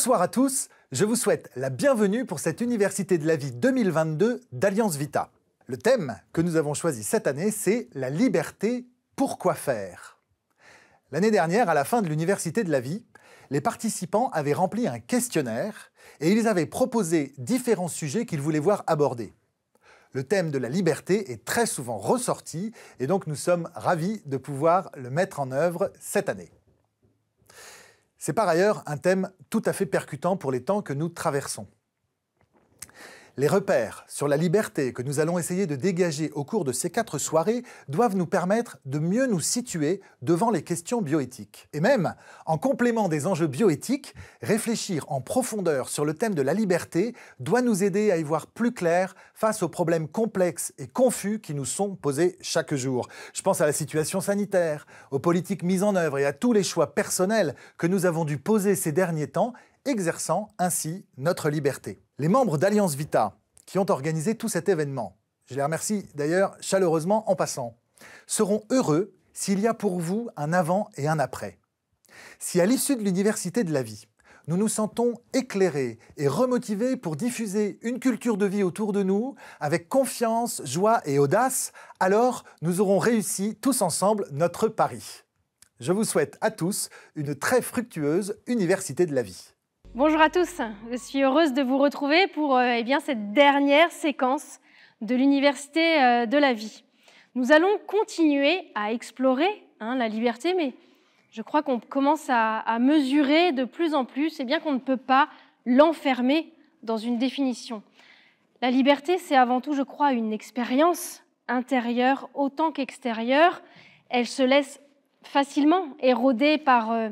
Bonsoir à tous, je vous souhaite la bienvenue pour cette Université de la vie 2022 d'Alliance Vita. Le thème que nous avons choisi cette année, c'est la liberté, pourquoi faire L'année dernière, à la fin de l'Université de la vie, les participants avaient rempli un questionnaire et ils avaient proposé différents sujets qu'ils voulaient voir abordés. Le thème de la liberté est très souvent ressorti et donc nous sommes ravis de pouvoir le mettre en œuvre cette année. C'est par ailleurs un thème tout à fait percutant pour les temps que nous traversons. Les repères sur la liberté que nous allons essayer de dégager au cours de ces quatre soirées doivent nous permettre de mieux nous situer devant les questions bioéthiques. Et même, en complément des enjeux bioéthiques, réfléchir en profondeur sur le thème de la liberté doit nous aider à y voir plus clair face aux problèmes complexes et confus qui nous sont posés chaque jour. Je pense à la situation sanitaire, aux politiques mises en œuvre et à tous les choix personnels que nous avons dû poser ces derniers temps exerçant ainsi notre liberté. Les membres d'Alliance Vita qui ont organisé tout cet événement, je les remercie d'ailleurs chaleureusement en passant, seront heureux s'il y a pour vous un avant et un après. Si à l'issue de l'université de la vie, nous nous sentons éclairés et remotivés pour diffuser une culture de vie autour de nous avec confiance, joie et audace, alors nous aurons réussi tous ensemble notre pari. Je vous souhaite à tous une très fructueuse université de la vie. Bonjour à tous, je suis heureuse de vous retrouver pour euh, eh bien, cette dernière séquence de l'Université euh, de la vie. Nous allons continuer à explorer hein, la liberté, mais je crois qu'on commence à, mesurer de plus en plus et bien qu'on ne peut pas l'enfermer dans une définition. La liberté, c'est avant tout, je crois, une expérience intérieure autant qu'extérieure. Elle se laisse facilement éroder par... Euh,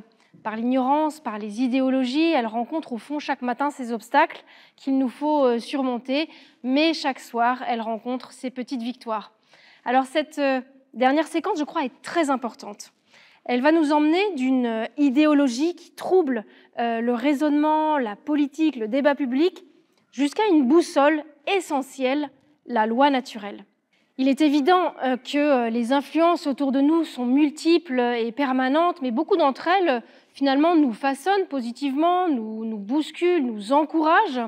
par l'ignorance, par les idéologies. Elle rencontre au fond chaque matin ces obstacles qu'il nous faut euh, surmonter, mais chaque soir, elle rencontre ses petites victoires. Alors cette euh, dernière séquence, je crois, est très importante. Elle va nous emmener d'une euh, idéologie qui trouble le raisonnement, la politique, le débat public, jusqu'à une boussole essentielle, la loi naturelle. Il est évident que les influences autour de nous sont multiples et permanentes, mais beaucoup d'entre elles finalement nous façonne positivement, nous, nous bouscule, nous encourage.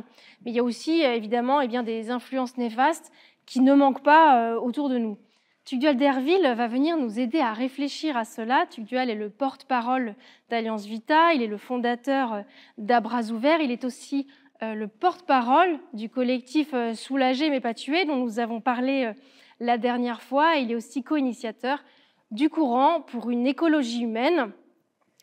Mais il y a aussi euh, évidemment eh bien, des influences néfastes qui ne manquent pas euh, autour de nous. Tugdual Derville va venir nous aider à réfléchir à cela. Tugdual est le porte-parole d'Alliance Vita, il est le fondateur euh, d'Abras Ouverts, il est aussi le porte-parole du collectif Soulagé mais pas tué dont nous avons parlé la dernière fois. Il est aussi co-initiateur du courant pour une écologie humaine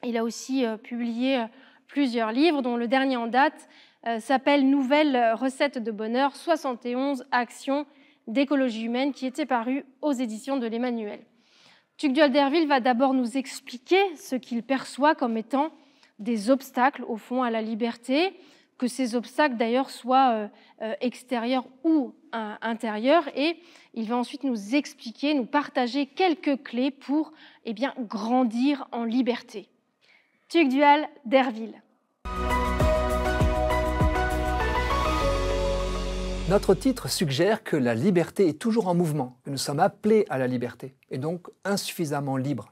il a aussi euh, publié euh, plusieurs livres, dont le dernier en date euh, s'appelle Nouvelles recettes de bonheur 71 actions d'écologie humaine, qui était paru aux éditions de l'Emmanuel. Tugdual Derville va d'abord nous expliquer ce qu'il perçoit comme étant des obstacles, au fond, à la liberté, que ces obstacles d'ailleurs soient extérieurs ou intérieurs. Et il va ensuite nous expliquer, nous partager quelques clés pour eh bien, grandir en liberté. Tugdual Derville. Notre titre suggère que la liberté est toujours en mouvement, que nous sommes appelés à la liberté, et donc insuffisamment libres.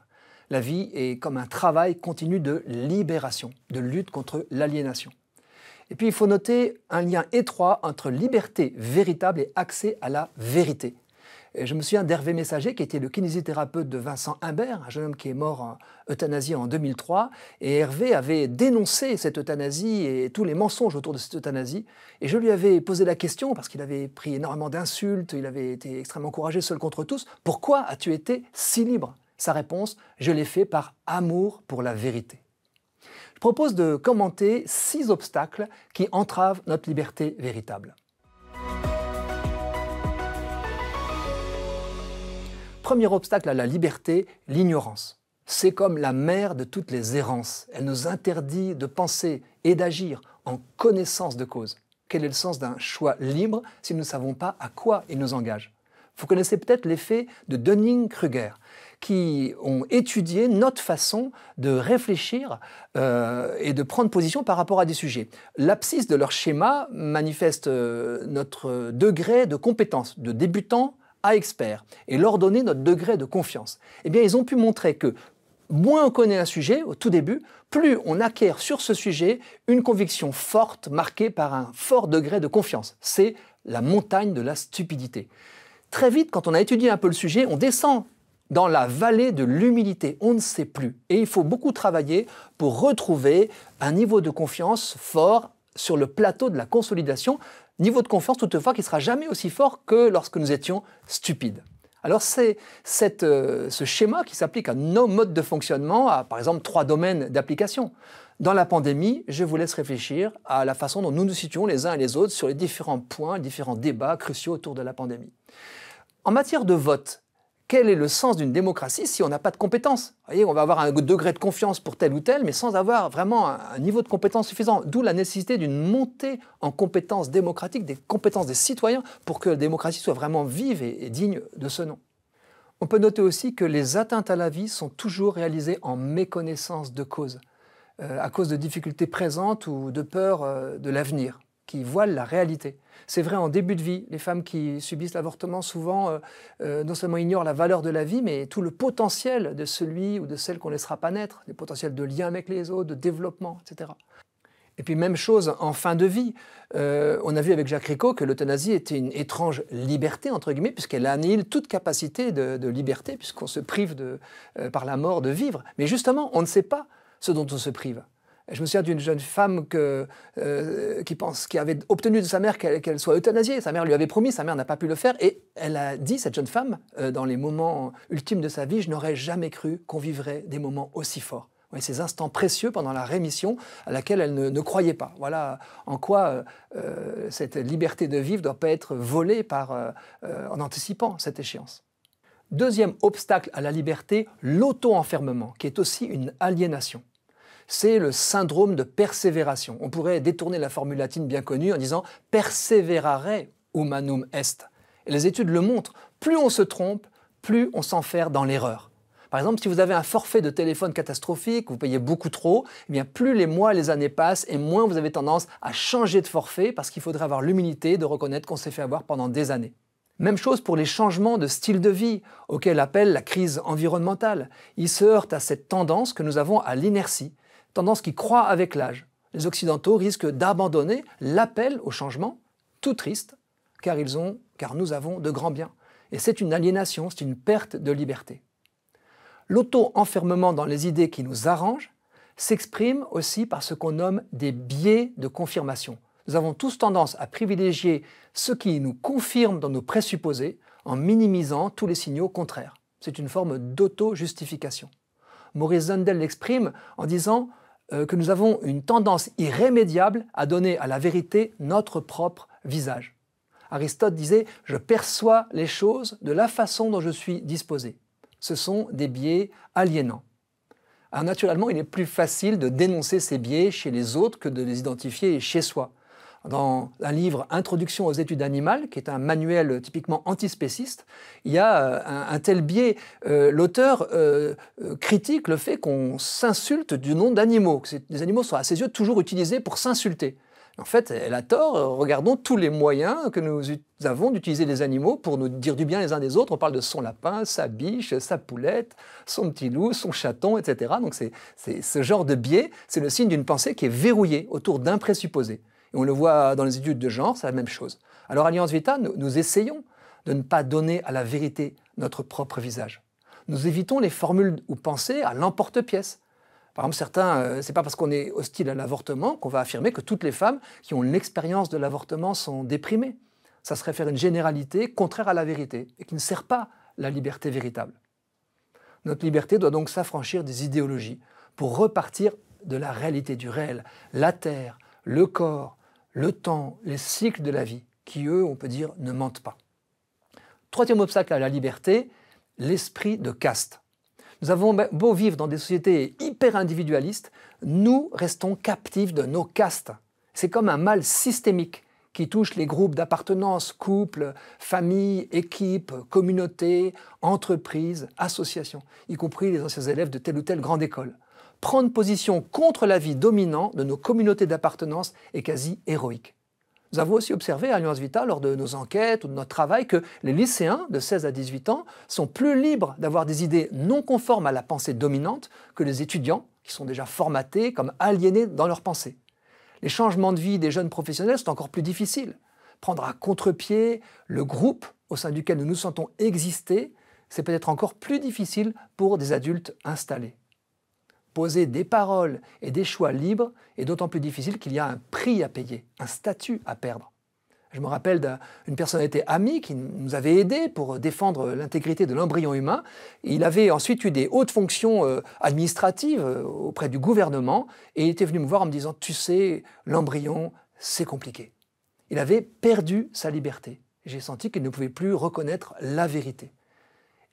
La vie est comme un travail continu de libération, de lutte contre l'aliénation. Et puis il faut noter un lien étroit entre liberté véritable et accès à la vérité je me souviens d'Hervé Messager, qui était le kinésithérapeute de Vincent Humbert, un jeune homme qui est mort en euthanasie en 2003. Et Hervé avait dénoncé cette euthanasie et tous les mensonges autour de cette euthanasie. Et je lui avais posé la question, parce qu'il avait pris énormément d'insultes, il avait été extrêmement courageux, seul contre tous, pourquoi as-tu été si libre Sa réponse, je l'ai fait par amour pour la vérité. Je propose de commenter six obstacles qui entravent notre liberté véritable. Premier obstacle à la liberté, l'ignorance. C'est comme la mère de toutes les errances. Elle nous interdit de penser et d'agir en connaissance de cause. Quel est le sens d'un choix libre si nous ne savons pas à quoi il nous engage Vous connaissez peut-être l'effet de Dunning-Kruger, qui ont étudié notre façon de réfléchir euh, et de prendre position par rapport à des sujets. L'abscisse de leur schéma manifeste euh, notre degré de compétence, de débutant experts et leur donner notre degré de confiance, eh bien, ils ont pu montrer que moins on connaît un sujet au tout début, plus on acquiert sur ce sujet une conviction forte marquée par un fort degré de confiance. C'est la montagne de la stupidité. Très vite, quand on a étudié un peu le sujet, on descend dans la vallée de l'humilité. On ne sait plus. Et il faut beaucoup travailler pour retrouver un niveau de confiance fort sur le plateau de la consolidation. Niveau de confiance toutefois qui ne sera jamais aussi fort que lorsque nous étions stupides. Alors c'est euh, ce schéma qui s'applique à nos modes de fonctionnement, à par exemple trois domaines d'application. Dans la pandémie, je vous laisse réfléchir à la façon dont nous nous situons les uns et les autres sur les différents points, différents débats cruciaux autour de la pandémie. En matière de vote, quel est le sens d'une démocratie si on n'a pas de compétences Vous voyez, on va avoir un degré de confiance pour tel ou tel, mais sans avoir vraiment un, niveau de compétence suffisant. D'où la nécessité d'une montée en compétences démocratiques, des compétences des citoyens, pour que la démocratie soit vraiment vive et, digne de ce nom. On peut noter aussi que les atteintes à la vie sont toujours réalisées en méconnaissance de cause, euh, à cause de difficultés présentes ou de peur euh, de l'avenir qui voilent la réalité. C'est vrai en début de vie, les femmes qui subissent l'avortement souvent euh, euh, non seulement ignorent la valeur de la vie, mais tout le potentiel de celui ou de celle qu'on ne laissera pas naître, le potentiels de lien avec les autres, de développement, etc. Et puis même chose en fin de vie. Euh, on a vu avec Jacques Rico que l'euthanasie était une étrange liberté, entre guillemets, puisqu'elle annihile toute capacité de, de liberté, puisqu'on se prive de, par la mort de vivre. Mais justement, on ne sait pas ce dont on se prive. Je me souviens d'une jeune femme euh, qui, avait obtenu de sa mère qu'elle soit euthanasiée. Sa mère lui avait promis, sa mère n'a pas pu le faire. Et elle a dit, cette jeune femme, euh, dans les moments ultimes de sa vie, je n'aurais jamais cru qu'on vivrait des moments aussi forts. ces instants précieux pendant la rémission à laquelle elle ne, croyait pas. Voilà en quoi euh, cette liberté de vivre ne doit pas être volée en anticipant cette échéance. Deuxième obstacle à la liberté, l'auto-enfermement, qui est aussi une aliénation c'est le syndrome de persévération. On pourrait détourner la formule latine bien connue en disant persévérare humanum est. Et les études le montrent, plus on se trompe, plus on s'enferme dans l'erreur. Par exemple, si vous avez un forfait de téléphone catastrophique, vous payez beaucoup trop, eh bien plus les mois et les années passent et moins vous avez tendance à changer de forfait parce qu'il faudrait avoir l'humilité de reconnaître qu'on s'est fait avoir pendant des années. Même chose pour les changements de style de vie, auxquels appelle la crise environnementale. Ils se heurtent à cette tendance que nous avons à l'inertie tendance qui croît avec l'âge. Les Occidentaux risquent d'abandonner l'appel au changement, tout triste, car, ils ont, car nous avons de grands biens. Et c'est une aliénation, c'est une perte de liberté. L'auto-enfermement dans les idées qui nous arrangent s'exprime aussi par ce qu'on nomme des biais de confirmation. Nous avons tous tendance à privilégier ce qui nous confirme dans nos présupposés en minimisant tous les signaux contraires. C'est une forme d'auto-justification. Maurice Zundel l'exprime en disant euh, que nous avons une tendance irrémédiable à donner à la vérité notre propre visage. Aristote disait Je perçois les choses de la façon dont je suis disposé. Ce sont des biais aliénants. Alors naturellement, il est plus facile de dénoncer ces biais chez les autres que de les identifier chez soi dans un livre Introduction aux études animales, qui est un manuel typiquement antispéciste, il y a euh, un, tel biais. Euh, l'auteur euh, critique le fait qu'on s'insulte du nom d'animaux, que les animaux sont à ses yeux toujours utilisés pour s'insulter. En fait, elle a tort. Regardons tous les moyens que nous avons d'utiliser les animaux pour nous dire du bien les uns des autres. On parle de son lapin, sa biche, sa poulette, son petit loup, son chaton, etc. Donc c'est ce genre de biais, c'est le signe d'une pensée qui est verrouillée autour d'un présupposé on le voit dans les études de genre, c'est la même chose. Alors, Alliance Vita, nous, essayons de ne pas donner à la vérité notre propre visage. Nous évitons les formules ou pensées à l'emporte-pièce. Par exemple, certains, ce euh, c'est pas parce qu'on est hostile à l'avortement qu'on va affirmer que toutes les femmes qui ont l'expérience de l'avortement sont déprimées. Ça serait faire une généralité contraire à la vérité et qui ne sert pas la liberté véritable. Notre liberté doit donc s'affranchir des idéologies pour repartir de la réalité du réel, la terre, le corps, le temps, les cycles de la vie, qui eux, on peut dire, ne mentent pas. Troisième obstacle à la liberté, l'esprit de caste. Nous avons beau vivre dans des sociétés hyper individualistes, nous restons captifs de nos castes. C'est comme un mal systémique qui touche les groupes d'appartenance, couples, familles, équipes, communautés, entreprises, associations, y compris les anciens élèves de telle ou telle grande école prendre position contre l'avis dominant de nos communautés d'appartenance est quasi héroïque. Nous avons aussi observé à Alliance Vita, lors de nos enquêtes ou de notre travail, que les lycéens de 16 à 18 ans sont plus libres d'avoir des idées non conformes à la pensée dominante que les étudiants, qui sont déjà formatés comme aliénés dans leur pensée. Les changements de vie des jeunes professionnels sont encore plus difficiles. Prendre à contre-pied le groupe au sein duquel nous nous sentons exister, c'est peut-être encore plus difficile pour des adultes installés poser des paroles et des choix libres est d'autant plus difficile qu'il y a un prix à payer, un statut à perdre. Je me rappelle d'une personnalité amie qui nous avait aidés pour défendre l'intégrité de l'embryon humain. Il avait ensuite eu des hautes fonctions euh, administratives euh, auprès du gouvernement et il était venu me voir en me disant Tu sais, l'embryon, c'est compliqué. Il avait perdu sa liberté. J'ai senti qu'il ne pouvait plus reconnaître la vérité.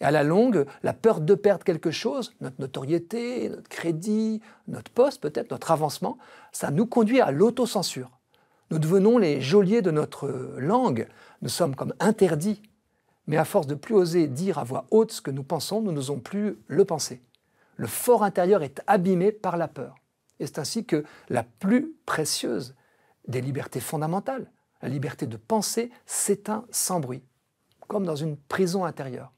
Et à la longue, la peur de perdre quelque chose, notre notoriété, notre crédit, notre poste peut-être, notre avancement, ça nous conduit à l'autocensure. Nous devenons les geôliers de notre langue, nous sommes comme interdits. Mais à force de plus oser dire à voix haute ce que nous pensons, nous n'osons plus le penser. Le fort intérieur est abîmé par la peur. Et c'est ainsi que la plus précieuse des libertés fondamentales, la liberté de penser, s'éteint sans bruit, comme dans une prison intérieure.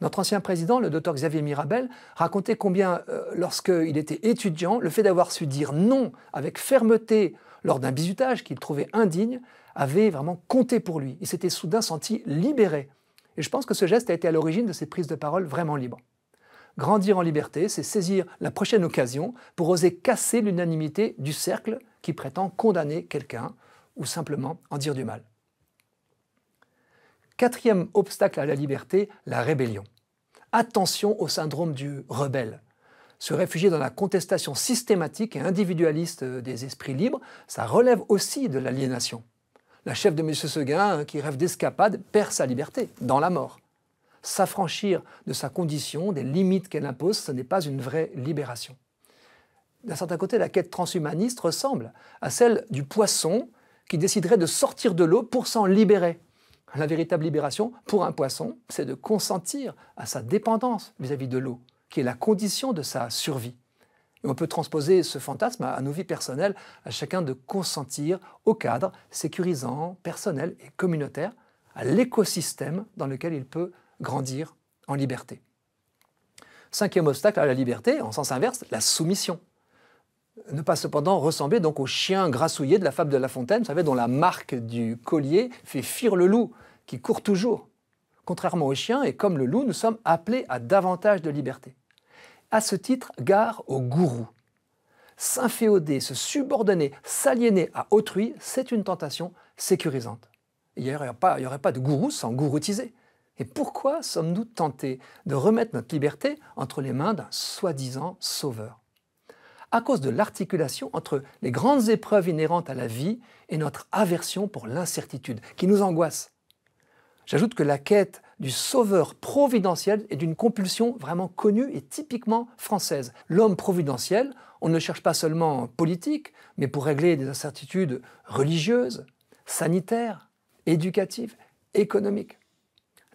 Notre ancien président, le docteur Xavier Mirabel, racontait combien, euh, lorsqu'il était étudiant, le fait d'avoir su dire non avec fermeté lors d'un bizutage qu'il trouvait indigne avait vraiment compté pour lui. Il s'était soudain senti libéré. Et je pense que ce geste a été à l'origine de ses prises de parole vraiment libres. Grandir en liberté, c'est saisir la prochaine occasion pour oser casser l'unanimité du cercle qui prétend condamner quelqu'un ou simplement en dire du mal. Quatrième obstacle à la liberté, la rébellion. Attention au syndrome du rebelle. Se réfugier dans la contestation systématique et individualiste euh, des esprits libres, ça relève aussi de l'aliénation. La chef de M. Seguin, hein, qui rêve d'escapade, perd sa liberté, dans la mort. S'affranchir de sa condition, des limites qu'elle impose, ce n'est pas une vraie libération. D'un certain côté, la quête transhumaniste ressemble à celle du poisson qui déciderait de sortir de l'eau pour s'en libérer. La véritable libération pour un poisson, c'est de consentir à sa dépendance vis-à-vis de l'eau, qui est la condition de sa survie. Et on peut transposer ce fantasme à nos vies personnelles, à chacun de consentir au cadre sécurisant, personnel et communautaire, à l'écosystème dans lequel il peut grandir en liberté. Cinquième obstacle à la liberté, en sens inverse, la soumission ne pas cependant ressembler donc au chien grassouillé de la fable de La Fontaine, savez, dont la marque du collier fait fuir le loup, qui court toujours. Contrairement au chien, et comme le loup, nous sommes appelés à davantage de liberté. À ce titre, gare au gourou. S'inféoder, se subordonner, s'aliéner à autrui, c'est une tentation sécurisante. Il n'y aurait, aurait, pas de gourou sans gouroutiser. Et pourquoi sommes-nous tentés de remettre notre liberté entre les mains d'un soi-disant sauveur à cause de l'articulation entre les grandes épreuves inhérentes à la vie et notre aversion pour l'incertitude, qui nous angoisse. J'ajoute que la quête du sauveur providentiel est d'une compulsion vraiment connue et typiquement française. L'homme providentiel, on ne le cherche pas seulement politique, mais pour régler des incertitudes religieuses, sanitaires, éducatives, économiques.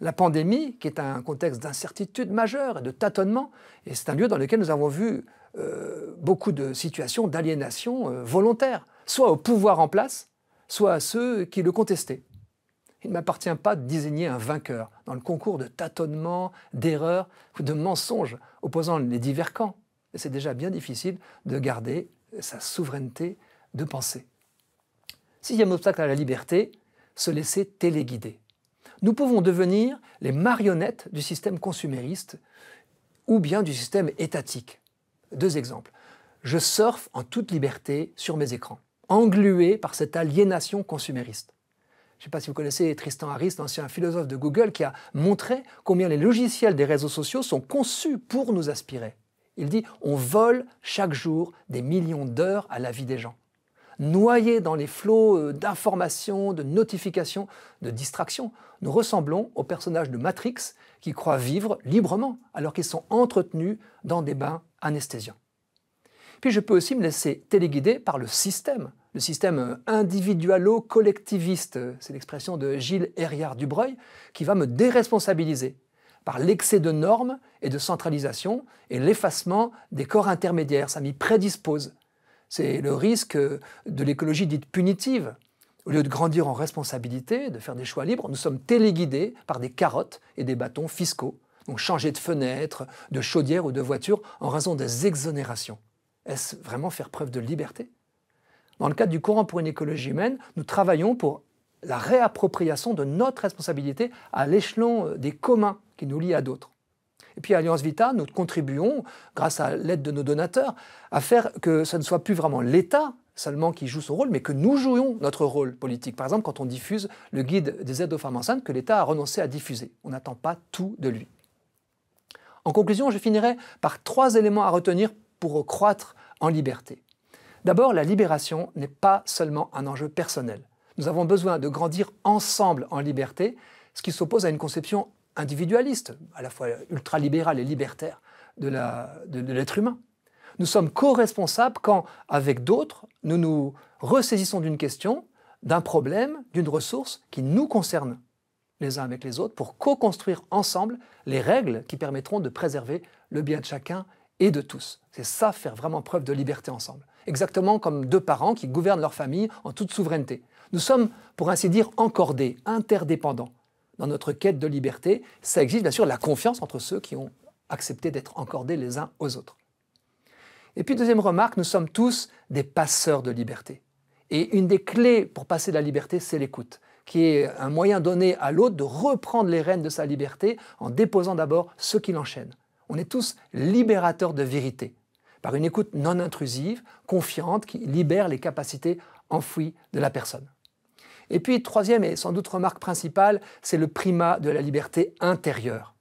La pandémie, qui est un contexte d'incertitude majeure et de tâtonnement, et c'est un lieu dans lequel nous avons vu euh, beaucoup de situations d'aliénation euh, volontaire, soit au pouvoir en place, soit à ceux qui le contestaient. Il ne m'appartient pas de désigner un vainqueur dans le concours de tâtonnements, d'erreurs ou de mensonges opposant les divers camps. C'est déjà bien difficile de garder sa souveraineté de pensée. Sixième obstacle à la liberté, se laisser téléguider. Nous pouvons devenir les marionnettes du système consumériste ou bien du système étatique. Deux exemples. Je surfe en toute liberté sur mes écrans, englué par cette aliénation consumériste. Je ne sais pas si vous connaissez Tristan Harris, l'ancien philosophe de Google, qui a montré combien les logiciels des réseaux sociaux sont conçus pour nous aspirer. Il dit on vole chaque jour des millions d'heures à la vie des gens, noyés dans les flots euh, d'informations, de notifications, de distractions. Nous ressemblons aux personnages de Matrix qui croient vivre librement alors qu'ils sont entretenus dans des bains anesthésie Puis je peux aussi me laisser téléguider par le système, le système euh, individualo-collectiviste, euh, c'est l'expression de Gilles Herriard-Dubreuil, qui va me déresponsabiliser par l'excès de normes et de centralisation et l'effacement des corps intermédiaires. Ça m'y prédispose. C'est le risque euh, de l'écologie dite punitive. Au lieu de grandir en responsabilité, de faire des choix libres, nous sommes téléguidés par des carottes et des bâtons fiscaux donc changer de fenêtre, de chaudière ou de voiture en raison des exonérations. Est-ce vraiment faire preuve de liberté Dans le cadre du courant pour une écologie humaine, nous travaillons pour la réappropriation de notre responsabilité à l'échelon euh, des communs qui nous lient à d'autres. Et puis à Alliance Vita, nous contribuons, grâce à l'aide de nos donateurs, à faire que ce ne soit plus vraiment l'État seulement qui joue son rôle, mais que nous jouions notre rôle politique. Par exemple, quand on diffuse le guide des aides aux femmes enceintes que l'État a renoncé à diffuser. On n'attend pas tout de lui. En conclusion, je finirai par trois éléments à retenir pour croître en liberté. D'abord, la libération n'est pas seulement un enjeu personnel. Nous avons besoin de grandir ensemble en liberté, ce qui s'oppose à une conception individualiste, à la fois ultralibérale et libertaire, de l'être humain. Nous sommes co-responsables quand, avec d'autres, nous nous ressaisissons d'une question, d'un problème, d'une ressource qui nous concerne les uns avec les autres pour co-construire ensemble les règles qui permettront de préserver le bien de chacun et de tous. C'est ça faire vraiment preuve de liberté ensemble. Exactement comme deux parents qui gouvernent leur famille en toute souveraineté. Nous sommes, pour ainsi dire, encordés, interdépendants. Dans notre quête de liberté, ça exige bien sûr la confiance entre ceux qui ont accepté d'être encordés les uns aux autres. Et puis deuxième remarque, nous sommes tous des passeurs de liberté. Et une des clés pour passer de la liberté, c'est l'écoute qui est un moyen donné à l'autre de reprendre les rênes de sa liberté en déposant d'abord ceux qui l'enchaînent. On est tous libérateurs de vérité, par une écoute non intrusive, confiante, qui libère les capacités enfouies de la personne. Et puis, troisième et sans doute remarque principale, c'est le primat de la liberté intérieure.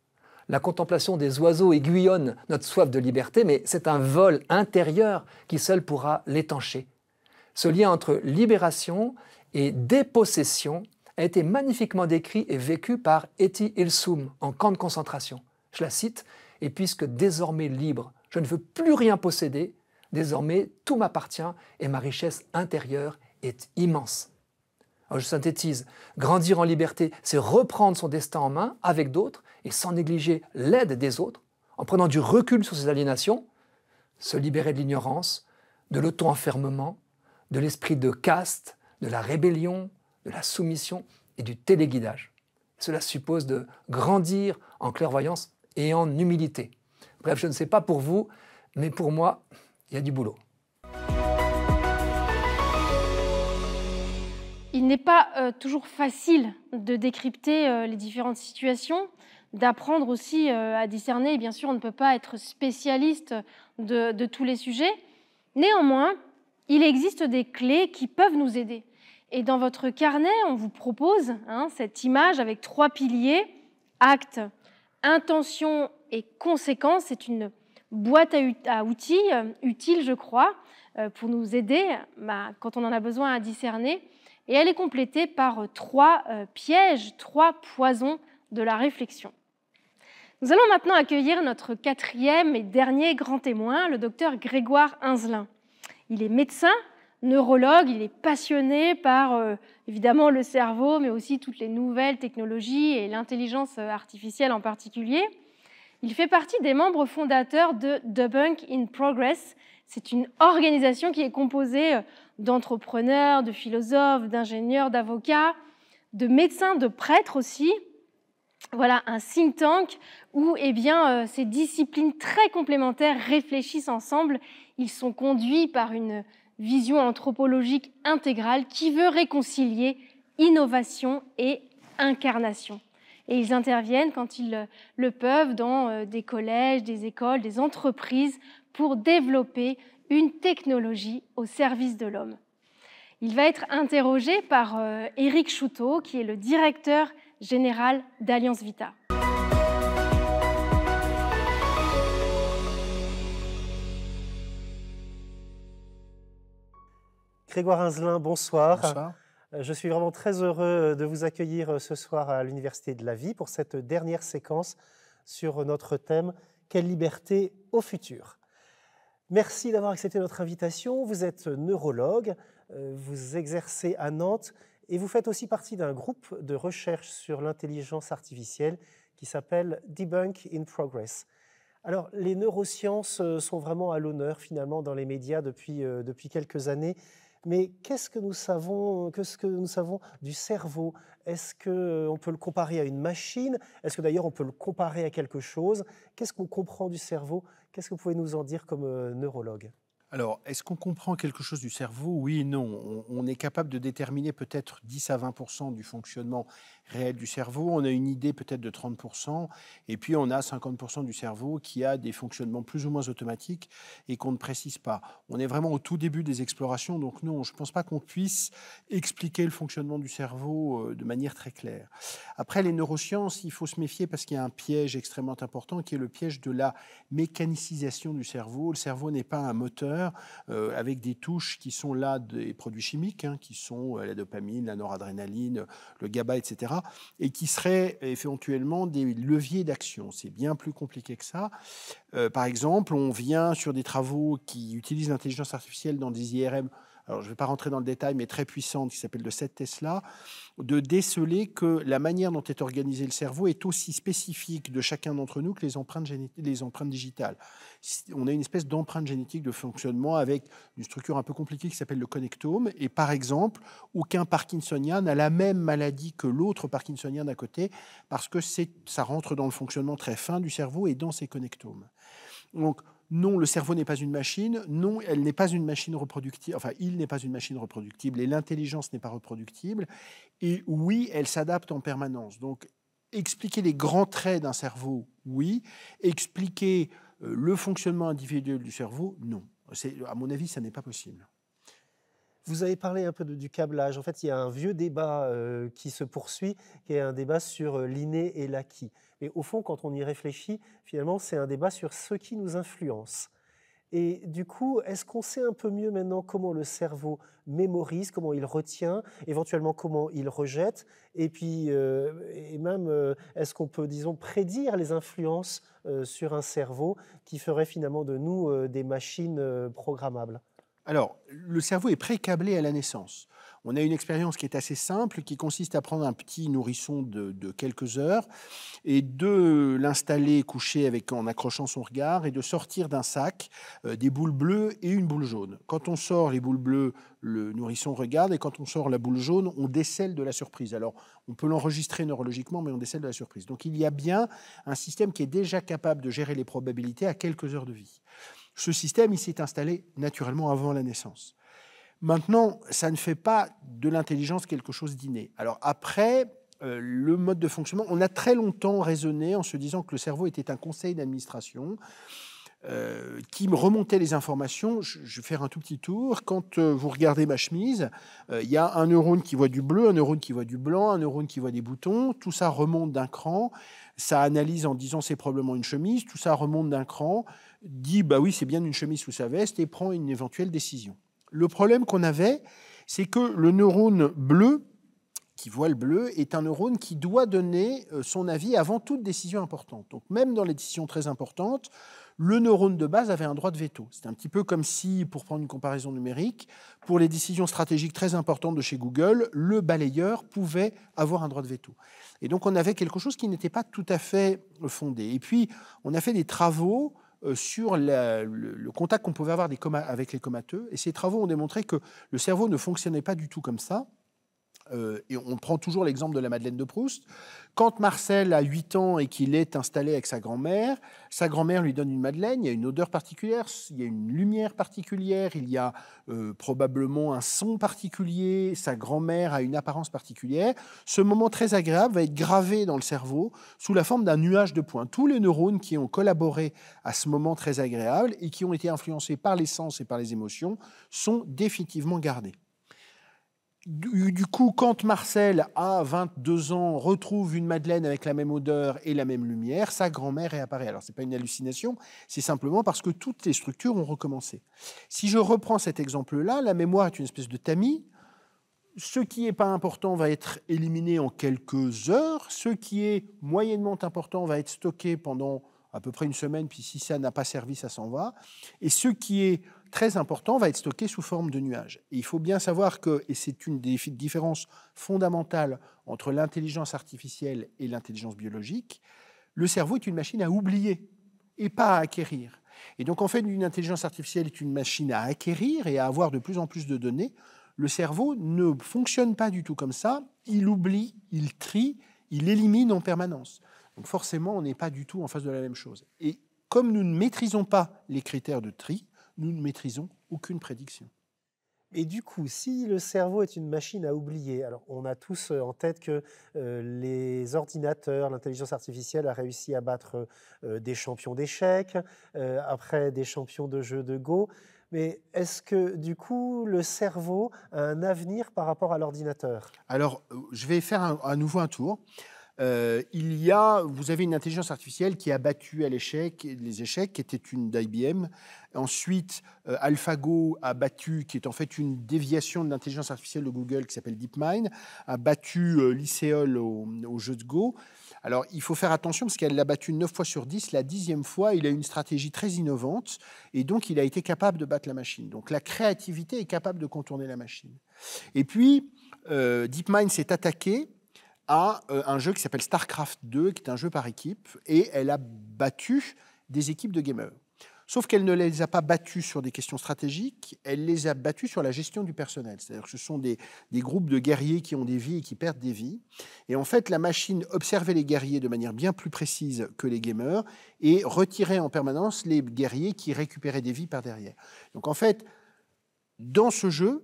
La contemplation des oiseaux aiguillonne notre soif de liberté, mais c'est un vol intérieur qui seul pourra l'étancher. Ce lien entre libération et dépossession a été magnifiquement décrit et vécu par Eti Ilsum en camp de concentration. Je la cite Et puisque désormais libre, je ne veux plus rien posséder, désormais tout m'appartient et ma richesse intérieure est immense. je synthétise grandir en liberté, c'est reprendre son destin en main avec d'autres et sans négliger l'aide des autres, en prenant du recul sur ses aliénations, se libérer de l'ignorance, de l'auto-enfermement, de l'esprit de caste, de la rébellion, de la soumission et du téléguidage. Cela suppose de grandir en clairvoyance et en humilité. Bref, je ne sais pas pour vous, mais pour moi, il y a du boulot. Il n'est pas euh, toujours facile de décrypter euh, les différentes situations, d'apprendre aussi euh, à discerner. bien sûr, on ne peut pas être spécialiste de tous les sujets. Néanmoins, il existe des clés qui peuvent nous aider. Et dans votre carnet, on vous propose hein, cette image avec trois piliers, acte, intention et conséquence. C'est une boîte à outils euh, utile, je crois, euh, pour nous aider bah, quand on en a besoin à discerner. Et elle est complétée par euh, trois pièges, trois poisons de la réflexion. Nous allons maintenant accueillir notre quatrième et dernier grand témoin, le docteur Grégoire Inzelin. Il est médecin, neurologue, il est passionné par euh, évidemment le cerveau, mais aussi toutes les nouvelles technologies et l'intelligence euh, artificielle en particulier. Il fait partie des membres fondateurs de Debunk in Progress. C'est une organisation qui est composée euh, d'entrepreneurs, de philosophes, d'ingénieurs, d'avocats, de médecins, de prêtres aussi. Voilà un think tank où eh bien, ces disciplines très complémentaires réfléchissent ensemble. Ils sont conduits par une vision anthropologique intégrale qui veut réconcilier innovation et incarnation. Et ils interviennent quand ils le peuvent dans euh, des collèges, des écoles, des entreprises pour développer une technologie au service de l'homme. Il va être interrogé par euh, Éric Chouteau, qui est le directeur général d'Alliance Vita. Grégoire Inzelin, bonsoir. Bonsoir. Euh, je suis vraiment très heureux euh, de vous accueillir euh, ce soir à l'Université de la Vie pour cette dernière séquence sur notre thème Quelle liberté au futur Merci d'avoir accepté notre invitation. Vous êtes neurologue, vous exercez à Nantes et vous faites aussi partie d'un groupe de recherche sur l'intelligence artificielle qui s'appelle Debunk in Progress. Alors, les neurosciences sont vraiment à l'honneur finalement dans les médias depuis, depuis quelques années mais qu'est-ce que nous savons, qu'est-ce que nous savons du cerveau Est-ce qu'on euh, peut le comparer à une machine Est-ce que d'ailleurs on peut le comparer à quelque chose Qu'est-ce qu'on comprend du cerveau Qu'est-ce que vous pouvez nous en dire comme euh, neurologue alors, est-ce qu'on comprend quelque chose du cerveau Oui et non. On, on est capable de déterminer peut-être 10 à 20 du fonctionnement réel du cerveau. On a une idée peut-être de 30%, et puis on a 50% du cerveau qui a des fonctionnements plus ou moins automatiques et qu'on ne précise pas. On est vraiment au tout début des explorations, donc non, je ne pense pas qu'on puisse expliquer le fonctionnement du cerveau euh, de manière très claire. Après, les neurosciences, il faut se méfier parce qu'il y a un piège extrêmement important qui est le piège de la mécanicisation du cerveau. Le cerveau n'est pas un moteur euh, avec des touches qui sont là des produits chimiques, hein, qui sont euh, la dopamine, la noradrénaline, le GABA, etc et qui seraient éventuellement des leviers d'action. C'est bien plus compliqué que ça. Euh, par exemple, on vient sur des travaux qui utilisent l'intelligence artificielle dans des IRM alors je ne vais pas rentrer dans le détail, mais très puissante, qui s'appelle de 7 Tesla, de déceler que la manière dont est organisé le cerveau est aussi spécifique de chacun d'entre nous que les empreintes, les empreintes digitales. On a une espèce d'empreinte génétique de fonctionnement avec une structure un peu compliquée qui s'appelle le connectome, et par exemple, aucun parkinsonien n'a la même maladie que l'autre parkinsonien d'à côté, parce que ça rentre dans le fonctionnement très fin du cerveau et dans ses connectomes. Donc, non, le cerveau n'est pas une machine, non, elle n'est pas une machine reproductible, enfin, il n'est pas une machine reproductible et l'intelligence n'est pas reproductible. Et oui, elle s'adapte en permanence. Donc, expliquer les grands traits d'un cerveau, oui. Expliquer euh, le fonctionnement individuel du cerveau, non. À mon avis, ça n'est pas possible. Vous avez parlé un peu du câblage. En fait, il y a un vieux débat euh, qui se poursuit, qui est un débat sur euh, l'inné et l'acquis. Mais au fond, quand on y réfléchit, finalement, c'est un débat sur ce qui nous influence. Et du coup, est-ce qu'on sait un peu mieux maintenant comment le cerveau mémorise, comment il retient, éventuellement comment il rejette, et puis euh, même est-ce qu'on peut, disons, prédire les influences sur un cerveau qui ferait finalement de nous des machines programmables alors, le cerveau est pré-câblé à la naissance. On a une expérience qui est assez simple, qui consiste à prendre un petit nourrisson de, quelques heures et de l'installer couché avec, en accrochant son regard et de sortir d'un sac euh, des boules bleues et une boule jaune. Quand on sort les boules bleues, le nourrisson regarde et quand on sort la boule jaune, on décèle de la surprise. Alors, on peut l'enregistrer neurologiquement, mais on décèle de la surprise. Donc, il y a bien un système qui est déjà capable de gérer les probabilités à quelques heures de vie. Ce système, il s'est installé naturellement avant la naissance. Maintenant, ça ne fait pas de l'intelligence quelque chose d'inné. Alors après, euh, le mode de fonctionnement, on a très longtemps raisonné en se disant que le cerveau était un conseil d'administration euh, qui remontait les informations. Je, vais faire un tout petit tour. Quand euh, vous regardez ma chemise, il y a un neurone qui voit du bleu, un neurone qui voit du blanc, un neurone qui voit des boutons. Tout ça remonte d'un cran. Ça analyse en disant c'est probablement une chemise. Tout ça remonte d'un cran dit bah oui, c'est bien une chemise sous sa veste et prend une éventuelle décision. Le problème qu'on avait, c'est que le neurone bleu, qui voit le bleu, est un neurone qui doit donner euh, son avis avant toute décision importante. Donc même dans les décisions très importantes, le neurone de base avait un droit de veto. C'est un petit peu comme si, pour prendre une comparaison numérique, pour les décisions stratégiques très importantes de chez Google, le balayeur pouvait avoir un droit de veto. Et donc on avait quelque chose qui n'était pas tout à fait fondé. Et puis on a fait des travaux euh, sur le, contact qu'on pouvait avoir avec les comateux. Et ces travaux ont démontré que le cerveau ne fonctionnait pas du tout comme ça. Euh, et on prend toujours l'exemple de la Madeleine de Proust. Quand Marcel a 8 ans et qu'il est installé avec sa grand-mère, sa grand-mère lui donne une Madeleine, il y a une odeur particulière, il y a une lumière particulière, il y a euh, probablement un son particulier, sa grand-mère a une apparence particulière. Ce moment très agréable va être gravé dans le cerveau sous la forme d'un nuage de points. Tous les neurones qui ont collaboré à ce moment très agréable et qui ont été influencés par les sens et par les émotions sont définitivement gardés. Du, coup, quand Marcel, à 22 ans, retrouve une madeleine avec la même odeur et la même lumière, sa grand-mère réapparaît. Alors, ce n'est pas une hallucination, c'est simplement parce que toutes les structures ont recommencé. Si je reprends cet exemple-là, la mémoire est une espèce de tamis. Ce qui n'est pas important va être éliminé en quelques heures. Ce qui est moyennement important va être stocké pendant à peu près une semaine, puis si ça n'a pas servi, ça s'en va. Et ce qui est très important va être stocké sous forme de nuages. il faut bien savoir que, et c'est une des différences fondamentales entre l'intelligence artificielle et l'intelligence biologique, le cerveau est une machine à oublier et pas à acquérir. Et donc en fait, une intelligence artificielle est une machine à acquérir et à avoir de plus en plus de données. Le cerveau ne fonctionne pas du tout comme ça. Il oublie, il trie, il élimine en permanence. Donc forcément, on n'est pas du tout en face de la même chose. Et comme nous ne maîtrisons pas les critères de tri, nous ne maîtrisons aucune prédiction. Et du coup, si le cerveau est une machine à oublier, alors on a tous euh, en tête que euh, les ordinateurs, l'intelligence artificielle a réussi à battre euh, des champions d'échecs, après des champions de jeux de Go, mais est-ce que du coup le cerveau a un avenir par rapport à l'ordinateur Alors, je vais faire à nouveau un tour. Euh, il y a, vous avez une intelligence artificielle qui a battu à l'échec les échecs, qui était une d'IBM. Ensuite, euh, AlphaGo a battu, qui est en fait une déviation de l'intelligence artificielle de Google qui s'appelle DeepMind, a battu euh, au, jeu de Go. Alors, il faut faire attention parce qu'elle l'a battu 9 fois sur 10. La dixième fois, il a une stratégie très innovante et donc il a été capable de battre la machine. Donc, la créativité est capable de contourner la machine. Et puis, euh, DeepMind s'est attaqué à euh, un jeu qui s'appelle StarCraft 2, qui est un jeu par équipe, et elle a battu des équipes de gamers. Sauf qu'elle ne les a pas battus sur des questions stratégiques, elle les a battus sur la gestion du personnel. C'est-à-dire que ce sont des, des, groupes de guerriers qui ont des vies et qui perdent des vies. Et en fait, la machine observait les guerriers de manière bien plus précise que les gamers et retirait en permanence les guerriers qui récupéraient des vies par derrière. Donc en fait, dans ce jeu,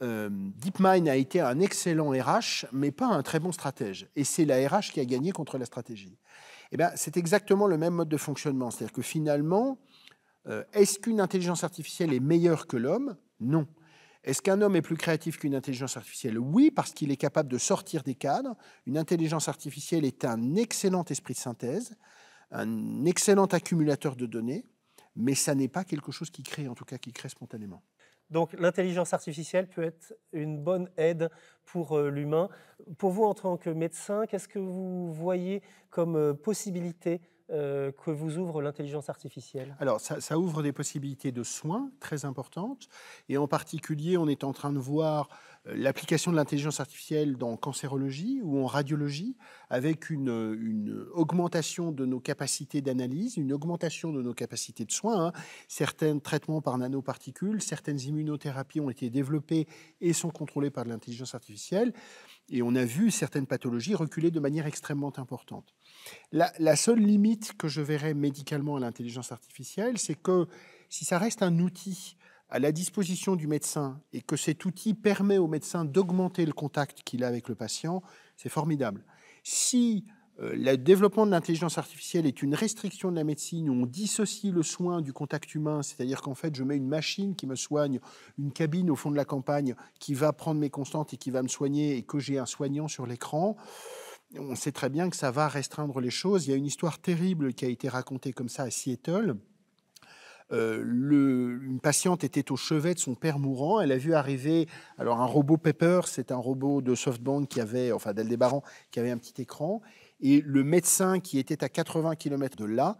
euh, DeepMind a été un excellent RH, mais pas un très bon stratège. Et c'est la RH qui a gagné contre la stratégie. Eh bien, c'est exactement le même mode de fonctionnement. C'est-à-dire que finalement, euh, est-ce qu'une intelligence artificielle est meilleure que l'homme Non. Est-ce qu'un homme est plus créatif qu'une intelligence artificielle Oui, parce qu'il est capable de sortir des cadres. Une intelligence artificielle est un excellent esprit de synthèse, un excellent accumulateur de données, mais ça n'est pas quelque chose qui crée, en tout cas qui crée spontanément. Donc l'intelligence artificielle peut être une bonne aide pour euh, l'humain. Pour vous, en tant que médecin, qu'est-ce que vous voyez comme euh, possibilité euh, que vous ouvre l'intelligence artificielle Alors, ça, ouvre des possibilités de soins très importantes. Et en particulier, on est en train de voir euh, l'application de l'intelligence artificielle dans cancérologie ou en radiologie, avec une, augmentation de nos capacités d'analyse, une augmentation de nos capacités de soins. Hein. Certains traitements par nanoparticules, certaines immunothérapies ont été développées et sont contrôlées par l'intelligence artificielle. Et on a vu certaines pathologies reculer de manière extrêmement importante. La, seule limite que je verrais médicalement à l'intelligence artificielle, c'est que si ça reste un outil à la disposition du médecin et que cet outil permet au médecin d'augmenter le contact qu'il a avec le patient, c'est formidable. Si euh, le développement de l'intelligence artificielle est une restriction de la médecine où on dissocie le soin du contact humain, c'est-à-dire qu'en fait, je mets une machine qui me soigne, une cabine au fond de la campagne qui va prendre mes constantes et qui va me soigner et que j'ai un soignant sur l'écran. On sait très bien que ça va restreindre les choses. Il y a une histoire terrible qui a été racontée comme ça à Seattle. Euh, une patiente était au chevet de son père mourant. Elle a vu arriver alors un robot Pepper, c'est un robot de SoftBank qui avait, enfin d'Aldebaran, qui avait un petit écran. Et le médecin qui était à 80 km de là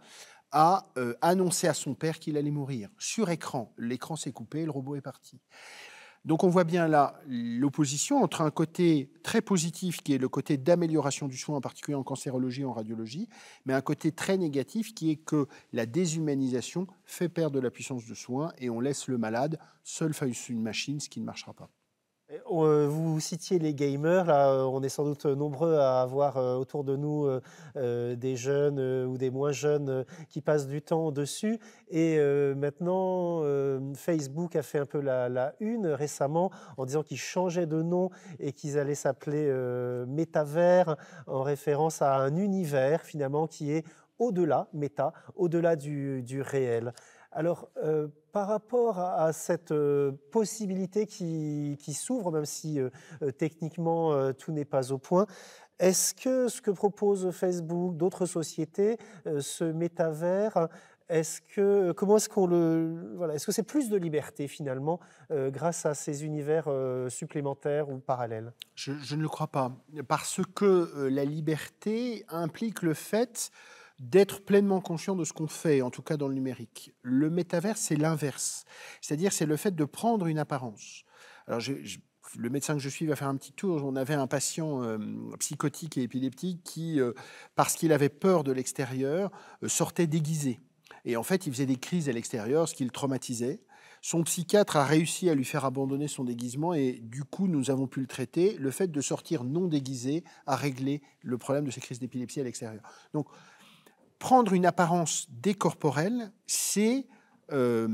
a euh, annoncé à son père qu'il allait mourir. Sur écran, l'écran s'est coupé, le robot est parti. Donc on voit bien là l'opposition entre un côté très positif qui est le côté d'amélioration du soin, en particulier en cancérologie et en radiologie, mais un côté très négatif qui est que la déshumanisation fait perdre la puissance de soin et on laisse le malade seul face à une machine, ce qui ne marchera pas. Euh, euh, vous citiez les gamers, là, euh, on est sans doute nombreux à avoir autour de nous des jeunes ou des moins jeunes qui passent du temps dessus. Et maintenant, Facebook a fait un peu la, une récemment en disant qu'ils changeaient de nom et qu'ils allaient s'appeler Métavers en référence à un univers finalement qui est au-delà, méta, au-delà du réel. Alors, euh, par rapport à, cette euh, possibilité qui, s'ouvre, même si euh, techniquement tout n'est pas au point, est-ce que ce que propose Facebook, d'autres sociétés, ce métavers, est-ce que comment est-ce qu'on le voilà, est-ce que c'est plus de liberté finalement grâce à ces univers supplémentaires ou parallèles je, je, ne le crois pas parce que la liberté implique le fait d'être pleinement conscient de ce qu'on fait, en tout cas dans le numérique. Le métaverse, c'est l'inverse. C'est-à-dire, c'est le fait de prendre une apparence. Alors, le médecin que je suis va faire un petit tour. On avait un patient euh, psychotique et épileptique qui, euh, parce qu'il avait peur de l'extérieur, euh, sortait déguisé. Et en fait, il faisait des crises à l'extérieur, ce qui le traumatisait. Son psychiatre a réussi à lui faire abandonner son déguisement et du coup, nous avons pu le traiter. Le fait de sortir non déguisé a réglé le problème de ses crises d'épilepsie à l'extérieur. Donc, prendre une apparence décorporelle, c'est euh,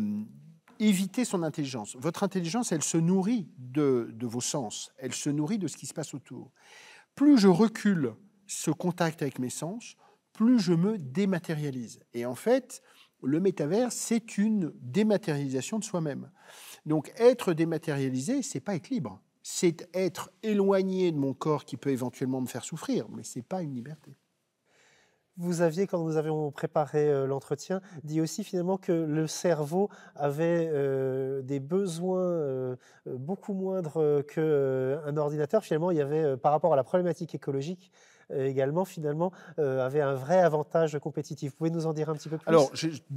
éviter son intelligence. Votre intelligence, elle se nourrit de, de, vos sens, elle se nourrit de ce qui se passe autour. Plus je recule ce contact avec mes sens, plus je me dématérialise. Et en fait, le métavers, c'est une dématérialisation de soi-même. Donc être dématérialisé, c'est pas être libre. C'est être éloigné de mon corps qui peut éventuellement me faire souffrir, mais c'est pas une liberté. Vous aviez, quand nous avions préparé euh, l'entretien, dit aussi finalement que le cerveau avait euh, des besoins euh, beaucoup moindres qu'un ordinateur. Finalement, il y avait, par rapport à la problématique écologique, euh, également, finalement, euh, avait un vrai avantage compétitif. Vous pouvez nous en dire un petit peu plus Alors,